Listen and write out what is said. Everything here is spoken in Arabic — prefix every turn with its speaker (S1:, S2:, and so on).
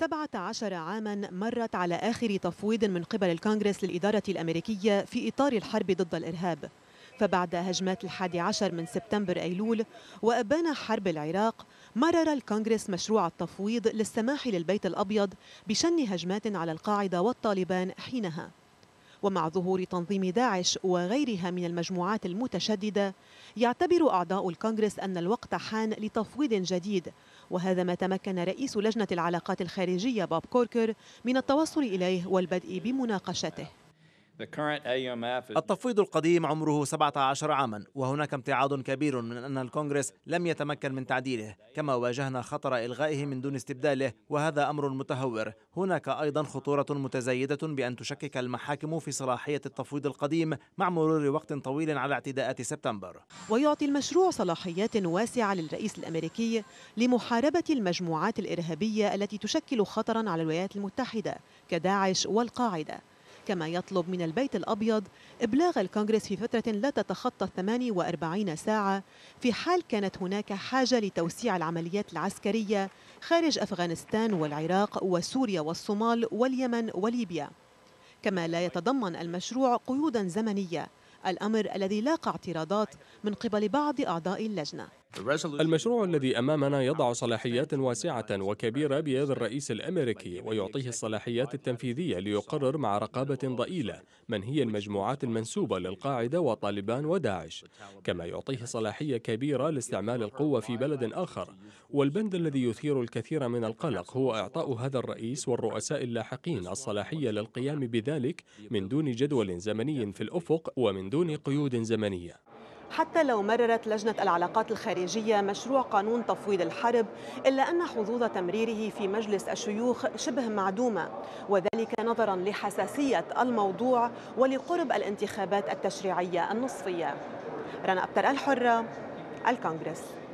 S1: 17 عاما مرت على آخر تفويض من قبل الكونغرس للإدارة الأمريكية في إطار الحرب ضد الإرهاب فبعد هجمات الحادي عشر من سبتمبر أيلول وأبان حرب العراق مرر الكونغرس مشروع التفويض للسماح للبيت الأبيض بشن هجمات على القاعدة والطالبان حينها ومع ظهور تنظيم داعش وغيرها من المجموعات المتشددة يعتبر أعضاء الكونغرس أن الوقت حان لتفويض جديد وهذا ما تمكن رئيس لجنة العلاقات الخارجية باب كوركر من التوصل إليه والبدء بمناقشته
S2: التفويض القديم عمره 17 عاما وهناك امتعاض كبير من أن الكونغرس لم يتمكن من تعديله كما واجهنا خطر إلغائه من دون استبداله وهذا أمر متهور هناك أيضا خطورة متزايدة بأن تشكك المحاكم في صلاحية التفويض القديم مع مرور وقت طويل على اعتداءات سبتمبر
S1: ويعطي المشروع صلاحيات واسعة للرئيس الأمريكي لمحاربة المجموعات الإرهابية التي تشكل خطرا على الولايات المتحدة كداعش والقاعدة كما يطلب من البيت الأبيض إبلاغ الكونغرس في فترة لا تتخطى 48 ساعة في حال كانت هناك حاجة لتوسيع العمليات العسكرية خارج أفغانستان والعراق وسوريا والصومال واليمن وليبيا كما لا يتضمن المشروع قيودا زمنية الأمر الذي لاقى اعتراضات من قبل بعض أعضاء اللجنة
S3: المشروع الذي أمامنا يضع صلاحيات واسعة وكبيرة بيد الرئيس الأمريكي ويعطيه الصلاحيات التنفيذية ليقرر مع رقابة ضئيلة من هي المجموعات المنسوبة للقاعدة وطالبان وداعش كما يعطيه صلاحية كبيرة لاستعمال القوة في بلد آخر والبند الذي يثير الكثير من القلق هو إعطاء هذا الرئيس والرؤساء اللاحقين الصلاحية للقيام بذلك من دون جدول زمني في الأفق ومن دون قيود زمنية
S1: حتى لو مررت لجنة العلاقات الخارجية مشروع قانون تفويض الحرب إلا أن حظوظ تمريره في مجلس الشيوخ شبه معدومة وذلك نظرا لحساسية الموضوع ولقرب الانتخابات التشريعية النصفية رنا أبتر الحرة الكونغرس